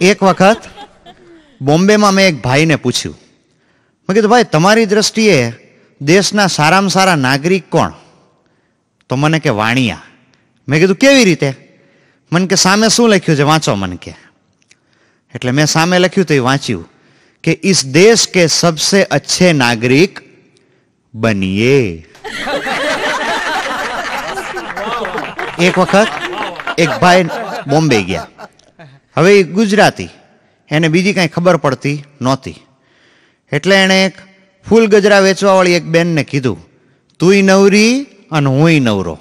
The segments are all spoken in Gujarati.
એક વખત બોમ્બેમાં મેં એક ભાઈને પૂછ્યું મેં કીધું ભાઈ તમારી દ્રષ્ટિએ દેશના સારામાં સારા નાગરિક કોણ તો મને કે વાણિયા મેં કીધું કેવી રીતે મને કે સામે શું લખ્યું છે વાંચો મને કે એટલે મેં સામે લખ્યું તો એ વાંચ્યું કે ઈસ દેશ કે સબસે અચ્છે નાગરિક બનીએ એક વખત એક ભાઈ બોમ્બે ગયા હવે એ ગુજરાતી એને બીજી કાંઈ ખબર પડતી નહોતી એટલે એણે એક ફૂલ ગજરા વેચવાવાળી એક બેનને કીધું તુંય નવરી અને હુંય નવરો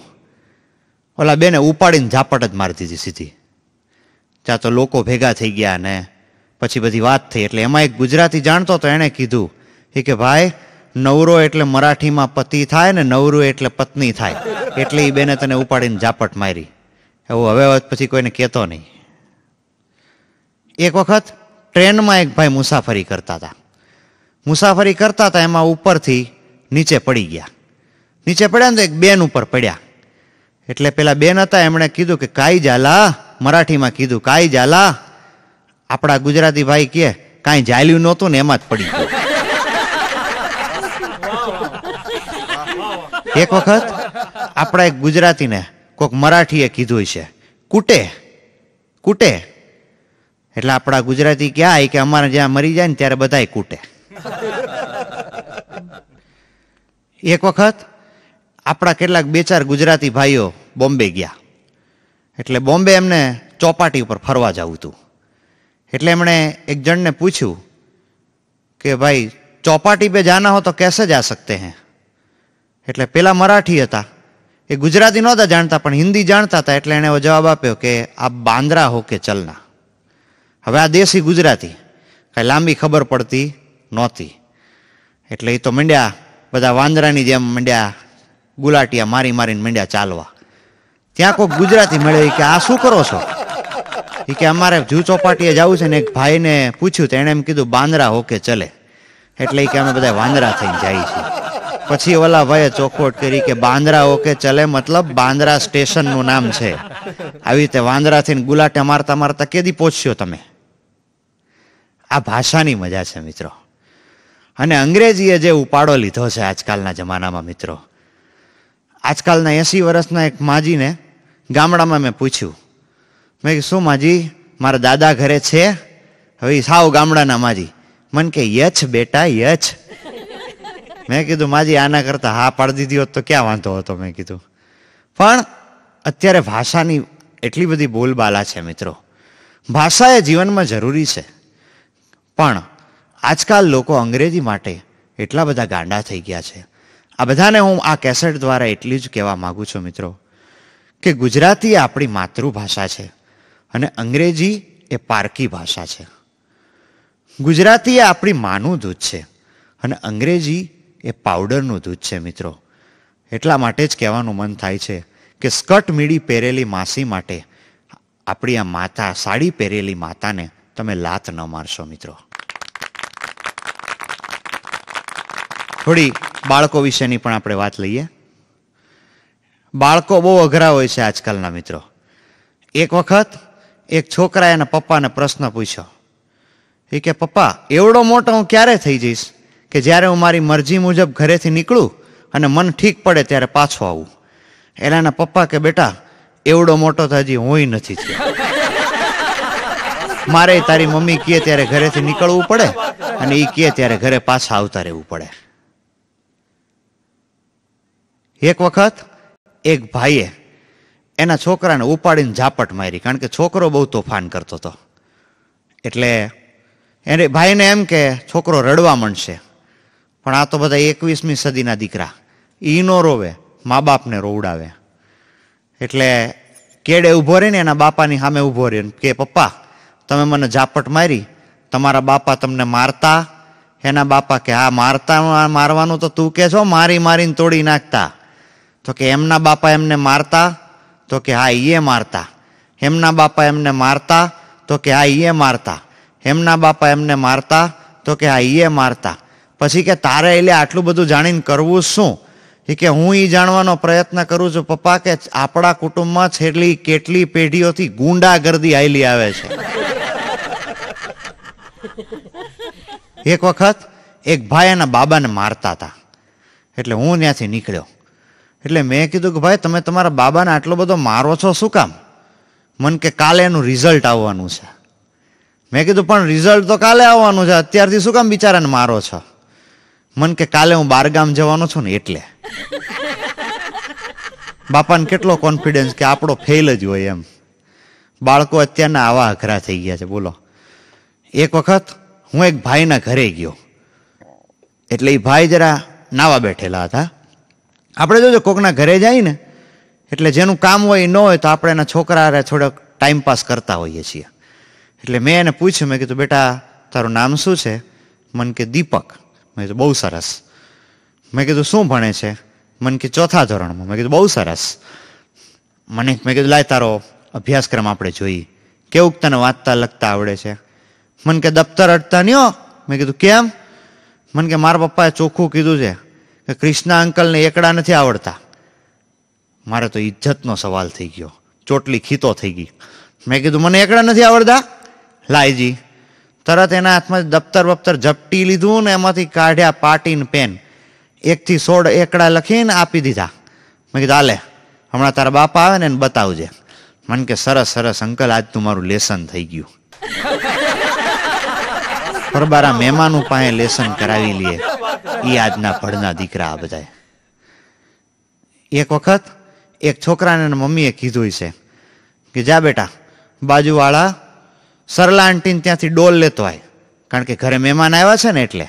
ઓલા બેને ઉપાડીને ઝાપટ જ મારી દીધી સીધી ત્યાં તો લોકો ભેગા થઈ ગયા ને પછી બધી વાત થઈ એટલે એમાં એક ગુજરાતી જાણતો તો એણે કીધું એ કે ભાઈ નવરો એટલે મરાઠીમાં પતિ થાય ને નવરું એટલે પત્ની થાય એટલે એ બેને તને ઉપાડીને ઝાપટ મારી એવું હવે પછી કોઈને કહેતો નહીં એક વખત ટ્રેનમાં એક ભાઈ મુસાફરી કરતા હતા મુસાફરી કરતા હતા એમાં ઉપરથી નીચે પડી ગયા નીચે પડ્યા ને તો એક બેન ઉપર પડ્યા એટલે પેલા બેન હતા એમણે કીધું કે કાઈ જાલા મરાઠીમાં કીધું કાઈ જાલા આપણા ગુજરાતી ભાઈ કહે કાંઈ જાલ્યું નહોતું ને એમાં જ પડી ગયું એક વખત આપણા એક ગુજરાતીને કોઈક મરાઠીએ કીધું છે કૂટે કૂટે એટલે આપણા ગુજરાતી ક્યાં કે અમારે જ્યાં મરી જાય ને ત્યારે બધાય કૂટે એક વખત આપણા કેટલાક બે ચાર ગુજરાતી ભાઈઓ બોમ્બે ગયા એટલે બોમ્બે એમને ચોપાટી ઉપર ફરવા જવું હતું એટલે એમણે એક જણને પૂછ્યું કે ભાઈ ચોપાટી પે જાના હો તો કેસે જા સકતે હૈ એટલે પેલા મરાઠી હતા એ ગુજરાતી નહોતા જાણતા પણ હિન્દી જાણતા હતા એટલે એણે જવાબ આપ્યો કે આ બાંદ્રા હો કે ચલના હવે આ દેશી ગુજરાતી કાંઈ લાંબી ખબર પડતી નહોતી એટલે એ તો મંડ્યા બધા વાંદરાની જેમ મંડ્યા ગુલાટિયા મારી મારીને મંડ્યા ચાલવા ત્યાં કોઈ ગુજરાતી મળે કે આ શું કરો છો એ કે અમારે જૂ ચોપાટીએ જવું છે ને એક ભાઈને પૂછ્યું તો એણે એમ કીધું બાંદરા હોકે ચલે એટલે કે અમે બધા વાંદરા થઈને જાય છીએ પછી ઓલા ભાઈએ ચોખવટ કરી કે બાંદરા ઓકે ચલે મતલબ બાંદરા સ્ટેશનનું નામ છે આવી રીતે વાંદરાથી થઈને મારતા મારતા કેદી પહોંચ્યો તમે આ ભાષાની મજા છે મિત્રો અને અંગ્રેજીએ જે ઉપાડો લીધો છે આજકાલના જમાનામાં મિત્રો આજકાલના એંસી વર્ષના એક માજીને ગામડામાં મેં પૂછ્યું મેં કીધું શું માજી મારા દાદા ઘરે છે હવે સાવ ગામડાના માજી મન કે યચ બેટા યચ મેં કીધું માજી આના કરતાં હા પાડી દીધી હોત તો ક્યાં વાંધો હતો મેં કીધું પણ અત્યારે ભાષાની એટલી બધી બોલબાલા છે મિત્રો ભાષા એ જીવનમાં જરૂરી છે પણ આજકાલ લોકો અંગ્રેજી માટે એટલા બધા ગાંડા થઈ ગયા છે આ બધાને હું આ કેસેટ દ્વારા એટલી જ કહેવા માગું છું મિત્રો કે ગુજરાતી આપણી માતૃભાષા છે અને અંગ્રેજી એ પારકી ભાષા છે ગુજરાતી એ આપણી માનું દૂધ છે અને અંગ્રેજી એ પાવડરનું દૂધ છે મિત્રો એટલા માટે જ કહેવાનું મન થાય છે કે સ્કટ મીડી પહેરેલી માસી માટે આપણી આ માતા સાડી પહેરેલી માતાને તમે લાત ન મારશો મિત્રો થોડી બાળકો વિશેની પણ આપણે વાત લઈએ બાળકો બહુ અઘરા હોય છે આજકાલના મિત્રો એક વખત એક છોકરા એના પપ્પાને પ્રશ્ન પૂછ્યો એ કે પપ્પા એવડો મોટો હું ક્યારે થઈ જઈશ કે જ્યારે હું મારી મરજી મુજબ ઘરેથી નીકળું અને મન ઠીક પડે ત્યારે પાછો આવું એના પપ્પા કે બેટા એવડો મોટો તો હજી હોય નથી થયો મારે તારી મમ્મી કહે ત્યારે ઘરેથી નીકળવું પડે અને એ કહે ત્યારે ઘરે પાછા આવતા રહેવું પડે એક વખત એક ભાઈએ એના છોકરાને ઉપાડીને ઝાપટ મારી કારણ કે છોકરો બહુ તોફાન કરતો હતો એટલે એને ભાઈને એમ કે છોકરો રડવા માંડશે પણ આ તો બધા એકવીસમી સદીના દીકરા એ નો રોવે મા બાપને રોવડાવે એટલે કેડે ઊભો રહીને એના બાપાની સામે ઊભો રહીને કે પપ્પા તમે મને ઝાપટ મારી તમારા બાપા તમને મારતા એના બાપા કે હા મારતા મારવાનું તો તું કે છો મારી મારીને તોડી નાખતા તો કે એમના બાપા એમને મારતા તો કે હા એ મારતા એમના બાપા એમને મારતા તો કે હા એ મારતા એમના બાપા એમને મારતા તો કે હા એ મારતા પછી કે તારે એટલે આટલું બધું જાણીને કરવું શું એ કે હું એ જાણવાનો પ્રયત્ન કરું છું પપ્પા કે આપણા કુટુંબમાં છેલ્લી કેટલી પેઢીઓથી ગુંડાગર્દી આવેલી આવે છે એક વખત એક ભાઈ એના બાબાને મારતા હતા એટલે હું ત્યાંથી નીકળ્યો એટલે મેં કીધું કે ભાઈ તમે તમારા બાબાને આટલો બધો મારો છો શું કામ મને કે કાલે એનું રિઝલ્ટ આવવાનું છે મેં કીધું પણ રિઝલ્ટ તો કાલે આવવાનું છે અત્યારથી શું કામ બિચારાને મારો છો મને કે કાલે હું બારગામ જવાનો છું ને એટલે બાપાને કેટલો કોન્ફિડન્સ કે આપણો ફેલ જ હોય એમ બાળકો અત્યારના આવા અઘરા થઈ ગયા છે બોલો એક વખત હું એક ભાઈના ઘરે ગયો એટલે એ ભાઈ જરા નાવા બેઠેલા હતા આપણે જોજો કોકના ઘરે જાય ને એટલે જેનું કામ હોય એ ન હોય તો આપણે એના છોકરા થોડોક ટાઈમ પાસ કરતા હોઈએ છીએ એટલે મેં એને પૂછ્યું મેં કીધું બેટા તારું નામ શું છે મન કે દીપક મેં કીધું બહુ સરસ મેં કીધું શું ભણે છે મન કે ચોથા ધોરણમાં મેં કીધું બહુ સરસ મને મેં કીધું લાય તારો અભ્યાસક્રમ આપણે જોઈએ કેવું તને વાંચતા લખતા આવડે છે મને કે દફતર અટતા નહીં મેં કીધું કેમ મને કે મારા પપ્પાએ ચોખ્ખું કીધું છે કે ક્રિષ્ના અંકલને એકડા નથી આવડતા મારે તો ઇજ્જતનો સવાલ થઈ ગયો ચોટલી ખીતો થઈ ગઈ મેં કીધું મને એકડા નથી આવડતા લાયજી તરત એના હાથમાં દફતર બફતર ઝપટી લીધું ને એમાંથી કાઢ્યા પાટીન પેન એકથી સોળ એકડા લખીને આપી દીધા મેં કીધું હાલે હમણાં તારા બાપા આવે ને એને બતાવજે મને કે સરસ સરસ અંકલ આજ તું મારું લેસન થઈ ગયું પરબારા મહેમાનું પાસે લેસન કરાવી લઈએ એ આજના ભળના દીકરા આ બધા એક વખત એક છોકરાને મમ્મીએ કીધું છે કે જા બેટા બાજુવાળા સરલા આંટીને ત્યાંથી ડોલ લેતો આય કારણ કે ઘરે મહેમાન આવ્યા છે ને એટલે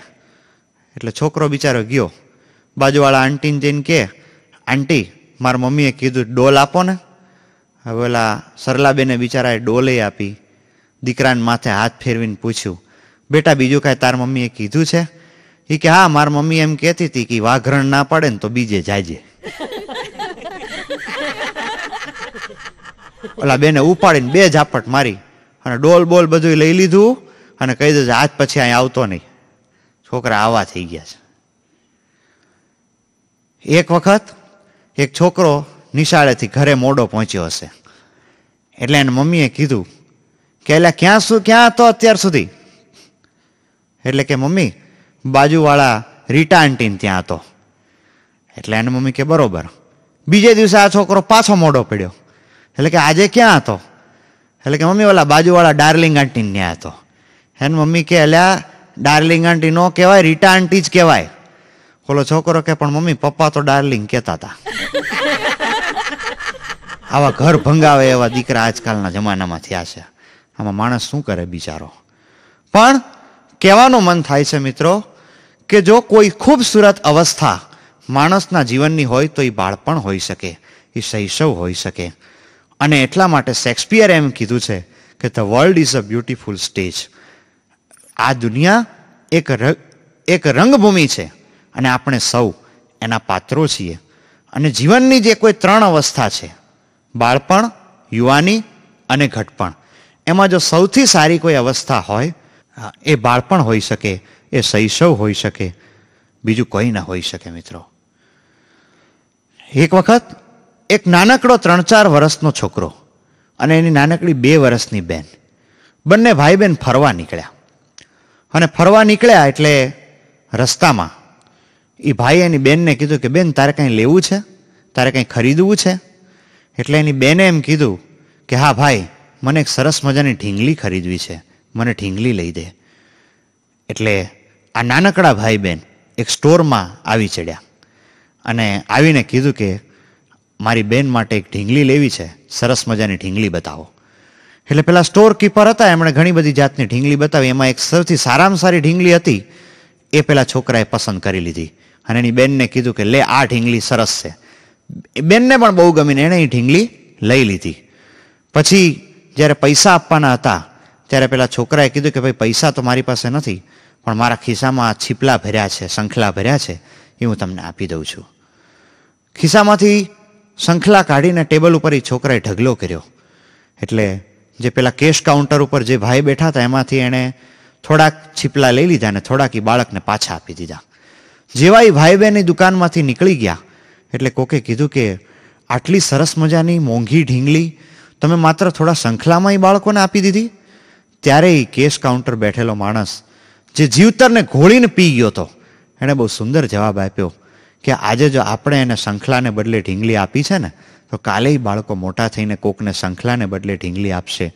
એટલે છોકરો બિચારો ગયો બાજુવાળા આંટીને જઈને કે આંટી મારા મમ્મીએ કીધું ડોલ આપો ને હવે ઓલા સરલાબેને બિચારાએ ડોલે આપી દીકરાને માથે હાથ ફેરવીને પૂછ્યું બેટા બીજું કાંઈ તાર મમ્મીએ કીધું છે એ કે હા માર મમ્મી એમ કહેતી હતી કે વાઘરણ ના પડે ને તો બીજે જાજે ઓલા બેને ઉપાડીને બે ઝાપટ મારી અને ડોલ બોલ બધું લઈ લીધું અને કહી દે આજ પછી અહીં આવતો નહીં છોકરા આવા થઈ ગયા છે એક વખત એક છોકરો નિશાળેથી ઘરે મોડો પહોંચ્યો હશે એટલે એને મમ્મીએ કીધું કે એટલે ક્યાં શું ક્યાં હતો અત્યાર સુધી એટલે કે મમ્મી બાજુવાળા રીટા આંટીને ત્યાં હતો એટલે એને મમ્મી કે બરોબર બીજે દિવસે આ છોકરો પાછો મોડો પડ્યો એટલે કે આજે ક્યાં હતો એટલે કે મમ્મી ઓલા બાજુવાળા ડાર્લિંગ આંટીને ત્યાં હતો એને મમ્મી કે અલ્યા ડાર્લિંગ આંટી નો કહેવાય રીટા આંટી જ કહેવાય ઓલો છોકરો કે પણ મમ્મી પપ્પા તો ડાર્લિંગ કહેતા હતા આવા ઘર ભંગાવે એવા દીકરા આજકાલના જમાનામાં થયા છે આમાં માણસ શું કરે બિચારો પણ કહેવાનું મન થાય છે મિત્રો કે જો કોઈ ખૂબસૂરત અવસ્થા માણસના જીવનની હોય તો એ બાળપણ હોઈ શકે એ શૈશવ હોઈ શકે અને એટલા માટે શેક્સપિયરે એમ કીધું છે કે the world is a beautiful stage આ દુનિયા એક એક રંગભૂમિ છે અને આપણે સૌ એના પાત્રો છીએ અને જીવનની જે કોઈ ત્રણ અવસ્થા છે બાળપણ યુવાની અને ઘટપણ એમાં જો સૌથી સારી કોઈ અવસ્થા હોય હા એ બાળપણ હોઈ શકે એ શૈશવ હોઈ શકે બીજું કંઈ ના હોઈ શકે મિત્રો એક વખત એક નાનકડો ત્રણ ચાર વર્ષનો છોકરો અને એની નાનકડી બે વર્ષની બેન બંને ભાઈ બહેન ફરવા નીકળ્યા અને ફરવા નીકળ્યા એટલે રસ્તામાં એ ભાઈ એની બેનને કીધું કે બેન તારે કંઈ લેવું છે તારે કંઈ ખરીદવું છે એટલે એની બેને એમ કીધું કે હા ભાઈ મને એક સરસ મજાની ઢીંગલી ખરીદવી છે મને ઢીંગલી લઈ દે એટલે આ નાનકડા ભાઈ બહેન એક સ્ટોરમાં આવી ચડ્યા અને આવીને કીધું કે મારી બેન માટે એક ઢીંગલી લેવી છે સરસ મજાની ઢીંગલી બતાવો એટલે પેલા સ્ટોર કીપર હતા એમણે ઘણી બધી જાતની ઢીંગલી બતાવી એમાં એક સૌથી સારામાં સારી ઢીંગલી હતી એ પેલા છોકરાએ પસંદ કરી લીધી અને એની બેનને કીધું કે લે આ ઢીંગલી સરસ છે બેનને પણ બહુ ગમીને એણે એ ઢીંગલી લઈ લીધી પછી જ્યારે પૈસા આપવાના હતા ત્યારે પેલા છોકરાએ કીધું કે ભાઈ પૈસા તો મારી પાસે નથી પણ મારા ખિસ્સામાં છીપલા ભર્યા છે શંખલા ભર્યા છે એ હું તમને આપી દઉં છું ખિસ્સામાંથી શંખલા કાઢીને ટેબલ ઉપર એ છોકરાએ ઢગલો કર્યો એટલે જે પેલા કેશ કાઉન્ટર ઉપર જે ભાઈ બેઠા હતા એમાંથી એણે થોડાક છીપલા લઈ લીધા અને થોડાક એ બાળકને પાછા આપી દીધા જેવા એ ભાઈ બહેનની દુકાનમાંથી નીકળી ગયા એટલે કોકે કીધું કે આટલી સરસ મજાની મોંઘી ઢીંગલી તમે માત્ર થોડા શંખલામાં એ બાળકોને આપી દીધી ત્યારે એ કેશ કાઉન્ટર બેઠેલો માણસ જે જીવતરને ઘોળીને પી ગયો હતો એણે બહુ સુંદર જવાબ આપ્યો કે આજે જો આપણે એને શંખલાને બદલે ઢીંગલી આપી છે ને તો કાલેય બાળકો મોટા થઈને કોકને શંખલાને બદલે ઢીંગલી આપશે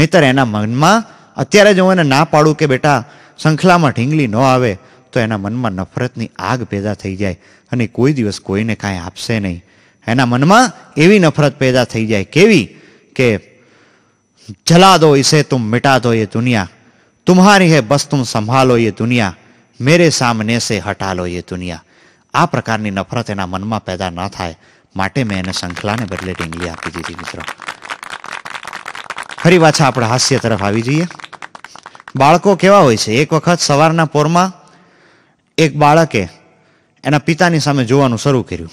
નહીતર એના મનમાં અત્યારે જો હું એને ના પાડું કે બેટા શંખલામાં ઢીંગલી ન આવે તો એના મનમાં નફરતની આગ પેદા થઈ જાય અને કોઈ દિવસ કોઈને કાંઈ આપશે નહીં એના મનમાં એવી નફરત પેદા થઈ જાય કેવી કે જલા દો ઇસે તુમ મિટા દો એ દુનિયા तुम्हारी है બસ તુમ સંભાળો એ દુનિયા મેરે સામને સે હટા લો એ દુનિયા આ પ્રકારની નફરત એના મનમાં પેદા ન થાય માટે મેં એને શંખલાને બદલે ટીંગલી આપી દીધી મિત્રો ફરી પાછા આપણે હાસ્ય તરફ આવી જઈએ બાળકો કેવા હોય છે એક વખત સવારના પોરમાં એક બાળકે એના પિતાની સામે જોવાનું શરૂ કર્યું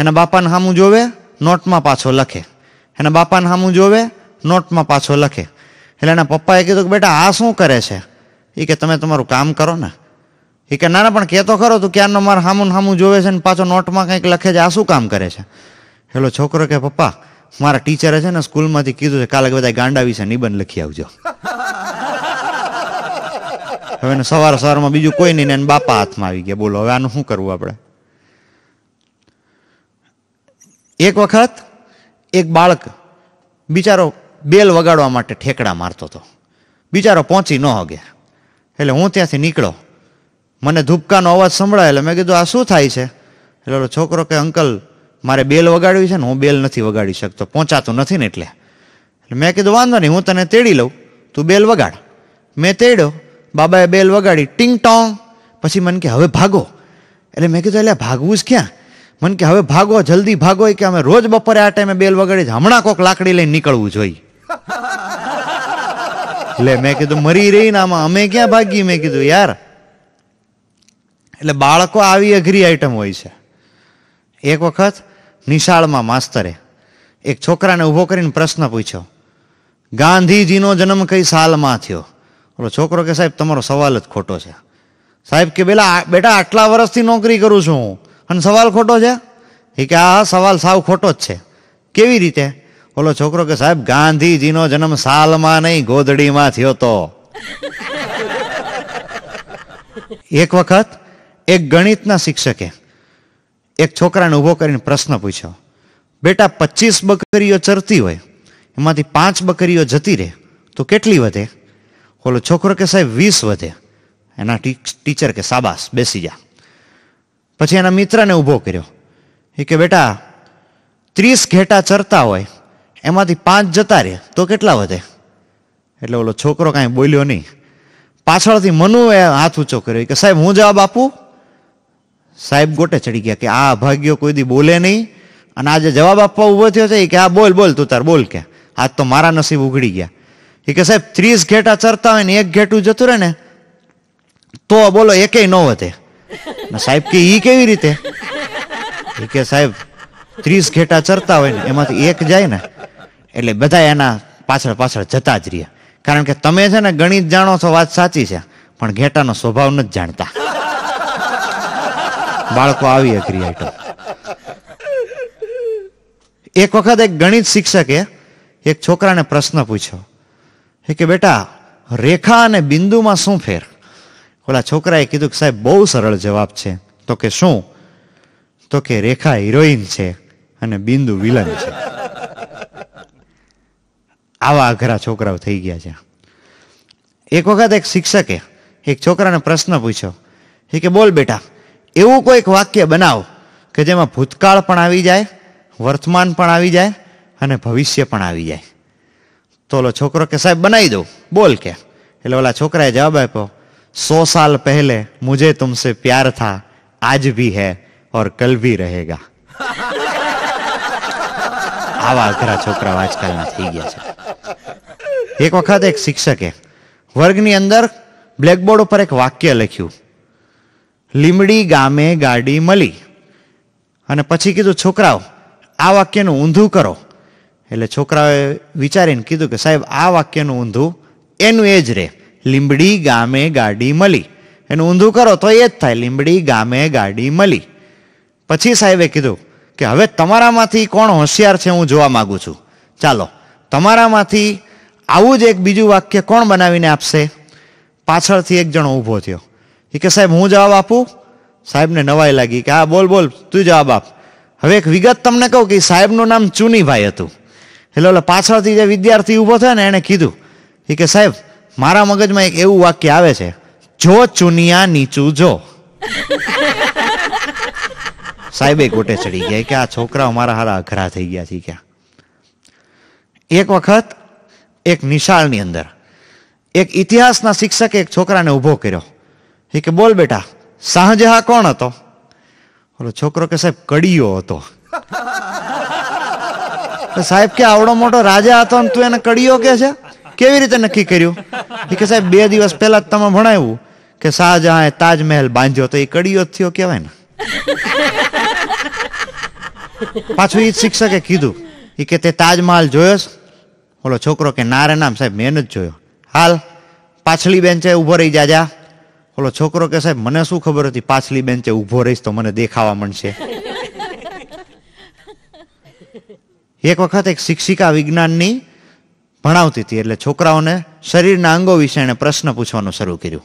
એના બાપાને સામું જોવે નોટમાં પાછો લખે એના બાપાને સામું જોવે નોટમાં પાછો લખે એટલે એના પપ્પાએ કીધું કે બેટા આ શું કરે છે એ કે તમે તમારું કામ કરો ને એ કે ના ના પણ કહેતો ખરો તું ક્યારનો મારે હામું હામું જોવે છે ને પાછો નોટમાં કંઈક લખે છે આ શું કામ કરે છે હેલો છોકરો કે પપ્પા મારા ટીચરે છે ને સ્કૂલમાંથી કીધું છે કાલે બધા ગાંડા વિશે નિબંધ લખી આવજો હવે એને સવાર સવારમાં બીજું કોઈ નહીં ને એને બાપા હાથમાં આવી ગયા બોલો હવે આનું શું કરવું આપણે એક વખત એક બાળક બિચારો બેલ વગાડવા માટે ઠેકડા મારતો હતો બિચારો પહોંચી ન હગે એટલે હું ત્યાંથી નીકળો મને ધૂપકાનો અવાજ સંભળાય એટલે મેં કીધું આ શું થાય છે એટલે છોકરો કે અંકલ મારે બેલ વગાડવી છે ને હું બેલ નથી વગાડી શકતો પહોંચાતું નથી ને એટલે એટલે મેં કીધું વાંધો નહીં હું તને તેડી લઉં તું બેલ વગાડ મેં તેડ્યો બાબાએ બેલ વગાડી ટીંગ ટોંગ પછી મને કે હવે ભાગો એટલે મેં કીધું એટલે ભાગવું જ ક્યાં મને કે હવે ભાગો જલ્દી ભાગો કે અમે રોજ બપોરે આ ટાઈમે બેલ વગાડી હમણાં કોક લાકડી લઈને નીકળવું જોઈએ એટલે મેં કીધું મરી રહી ને આમાં અમે ક્યાં ભાગીએ મેં કીધું યાર એટલે બાળકો આવી અઘરી આઈટમ હોય છે એક વખત નિશાળમાં માસ્તરે એક છોકરાને ઊભો કરીને પ્રશ્ન પૂછ્યો ગાંધીજીનો જન્મ કઈ સાલમાં થયો ઓલો છોકરો કે સાહેબ તમારો સવાલ જ ખોટો છે સાહેબ કે પેલા બેટા આટલા વર્ષથી નોકરી કરું છું હું અને સવાલ ખોટો છે એ કે આ સવાલ સાવ ખોટો જ છે કેવી રીતે ઓલો છોકરો કે સાહેબ ગાંધીજીનો જન્મ સાલમાં નહીં ગોદડીમાં થયો તો એક વખત એક ગણિતના શિક્ષકે એક છોકરાને ઊભો કરીને પ્રશ્ન પૂછ્યો બેટા પચીસ બકરીઓ ચરતી હોય એમાંથી પાંચ બકરીઓ જતી રહે તો કેટલી વધે ઓલો છોકરો કે સાહેબ વીસ વધે એના ટીચર કે સાબાસ બેસી જા પછી એના મિત્રને ઊભો કર્યો એ કે બેટા ત્રીસ ઘેટા ચરતા હોય એમાંથી પાંચ જતા રહે તો કેટલા વધે એટલે ઓલો છોકરો કાંઈ બોલ્યો નહીં પાછળથી મનુએ હાથ ઊંચો કર્યો કે સાહેબ હું જવાબ આપું સાહેબ ગોટે ચડી ગયા કે આ ભાગ્યો કોઈ દી બોલે નહીં અને આજે જવાબ આપવા ઊભો થયો છે કે આ બોલ બોલ તું તાર બોલ કે આજ તો મારા નસીબ ઉઘડી ગયા એ કે સાહેબ ત્રીસ ઘેટા ચરતા હોય ને એક ઘેટું જતું રહે ને તો બોલો એકેય ન વધે સાહેબ કે એ કેવી રીતે કે સાહેબ ત્રીસ ઘેટા ચરતા હોય ને એમાંથી એક જાય ને એટલે બધા એના પાછળ પાછળ જતા જ રહ્યા કારણ કે તમે છે ને ગણિત જાણો છો વાત સાચી છે પણ ઘેટાનો સ્વભાવ નથી જાણતા બાળકો આવી અઘરી આઈટમ એક વખત એક ગણિત શિક્ષકે એક છોકરાને પ્રશ્ન પૂછ્યો એ કે બેટા રેખા અને બિંદુમાં શું ફેર ઓલા છોકરાએ કીધું કે સાહેબ બહુ સરળ જવાબ છે તો કે શું તો કે રેખા હિરોઈન છે અને બિંદુ વિલન છે આવા અઘરા છોકરાઓ થઈ ગયા છે એક વખત એક શિક્ષકે એક છોકરાને પ્રશ્ન પૂછ્યો એ કે બોલ બેટા એવું કોઈક વાક્ય બનાવો કે જેમાં ભૂતકાળ પણ આવી જાય વર્તમાન પણ આવી જાય અને ભવિષ્ય પણ આવી જાય તો ઓલો છોકરો કે સાહેબ બનાવી દઉં બોલ કે એટલે ઓલા છોકરાએ જવાબ આપ્યો સો સાલ પહેલે મુજે તુમસે પ્યાર થા આજ ભી હૈ ઓર કલ ભી રહેગા આવા અઘરા છોકરાઓ આજકાલના થઈ ગયા છે એક વખત એક શિક્ષકે વર્ગની અંદર બ્લેકબોર્ડ ઉપર એક વાક્ય લખ્યું લીમડી ગામે ગાડી મળી અને પછી કીધું છોકરાઓ આ વાક્યનું ઊંધું કરો એટલે છોકરાઓએ વિચારીને કીધું કે સાહેબ આ વાક્યનું ઊંધું એનું એ જ રહે લીમડી ગામે ગાડી મળી એનું ઊંધું કરો તો એ જ થાય લીમડી ગામે ગાડી મળી પછી સાહેબે કીધું કે હવે તમારામાંથી કોણ હોશિયાર છે હું જોવા માગું છું ચાલો તમારામાંથી આવું જ એક બીજું વાક્ય કોણ બનાવીને આપશે પાછળથી એક જણો ઊભો થયો એ કે સાહેબ હું જવાબ આપું સાહેબને નવાઈ લાગી કે હા બોલ બોલ તું જવાબ આપ હવે એક વિગત તમને કહું કે સાહેબનું નામ ચુનીભાઈ હતું એટલે ઓલા પાછળથી જે વિદ્યાર્થી ઊભો થયો ને એણે કીધું એ કે સાહેબ મારા મગજમાં એક એવું વાક્ય આવે છે જો ચુનિયા નીચું જો સાહેબે ગોટે ચડી ગયા કે આ છોકરાઓ મારા હારા અઘરા થઈ ગયા છે ક્યાં એક વખત એક નિશાળની અંદર એક ઇતિહાસના શિક્ષકે એક છોકરાને ઊભો કર્યો એ કે બોલ બેટા શાહજહા કોણ હતો ઓલો છોકરો કે સાહેબ કડીયો હતો સાહેબ કે આવડો મોટો રાજા હતો ને તું એને કડીયો કે છે કેવી રીતે નક્કી કર્યું કે સાહેબ બે દિવસ પહેલા જ તમે ભણાવ્યું કે શાહજહાં તાજમહેલ બાંધ્યો તો એ કડીયો થયો કહેવાય ને પાછું એ શિક્ષકે કીધું એ કે તે તાજમહાલ જોયો ઓલો છોકરો કે ના રે નામ સાહેબ મેં જ જોયો હાલ પાછલી બેન્ચે ઊભો રહી જાજા ઓલો છોકરો કે સાહેબ મને શું ખબર હતી પાછલી બેન્ચે ઊભો રહીશ તો મને દેખાવા મળશે એક વખત એક શિક્ષિકા વિજ્ઞાનની ભણાવતી હતી એટલે છોકરાઓને શરીરના અંગો વિશે એણે પ્રશ્ન પૂછવાનું શરૂ કર્યું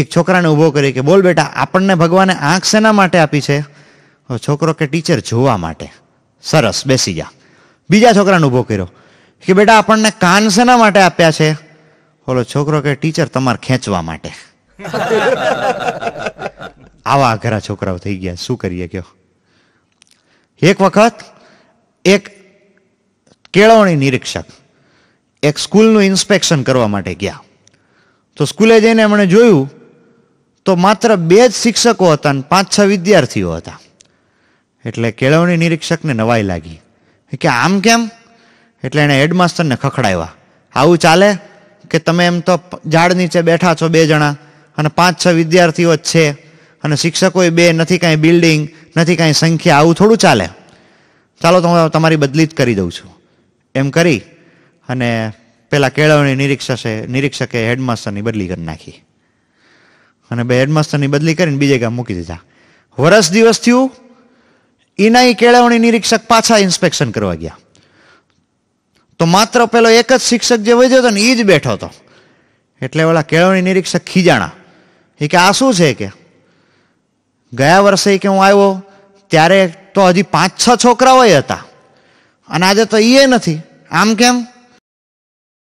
એક છોકરાને ઊભો કરી કે બોલ બેટા આપણને ભગવાને આંખ શેના માટે આપી છે છોકરો કે ટીચર જોવા માટે સરસ બેસી જા બીજા છોકરાને ઊભો કર્યો કે બેટા આપણને કાન શેના માટે આપ્યા છે ઓલો છોકરો કે ટીચર તમારે ખેંચવા માટે આવા ઘરા છોકરાઓ થઈ ગયા શું કરીએ કયો એક વખત એક કેળવણી નિરીક્ષક એક સ્કૂલનું ઇન્સ્પેક્શન કરવા માટે ગયા તો સ્કૂલે જઈને એમણે જોયું તો માત્ર બે જ શિક્ષકો હતા અને પાંચ છ વિદ્યાર્થીઓ હતા એટલે કેળવણી નિરીક્ષકને નવાઈ લાગી કે આમ કેમ એટલે એણે હેડમાસ્ટરને ખખડાવ્યા આવું ચાલે કે તમે એમ તો ઝાડ નીચે બેઠા છો બે જણા અને પાંચ છ વિદ્યાર્થીઓ જ છે અને શિક્ષકોએ બે નથી કાંઈ બિલ્ડિંગ નથી કાંઈ સંખ્યા આવું થોડું ચાલે ચાલો તો હું તમારી બદલી જ કરી દઉં છું એમ કરી અને પેલા કેળવણી નિરીક્ષકે નિરીક્ષકે હેડમાસ્ટરની બદલી કરી નાખી અને બે હેડમાસ્ટરની બદલી કરીને બીજે ગામ મૂકી દીધા વરસ દિવસ થયું એના એ કેળવણી નિરીક્ષક પાછા ઇન્સ્પેક્શન કરવા ગયા તો માત્ર પેલો એક જ શિક્ષક જે વહી હતો ને એ જ બેઠો હતો એટલે ઓલા કેળવણી નિરીક્ષક ખીજાણા એ કે આ શું છે કે ગયા વર્ષે કે હું આવ્યો ત્યારે તો હજી પાંચ છ છોકરાઓ હતા અને આજે તો એ નથી આમ કેમ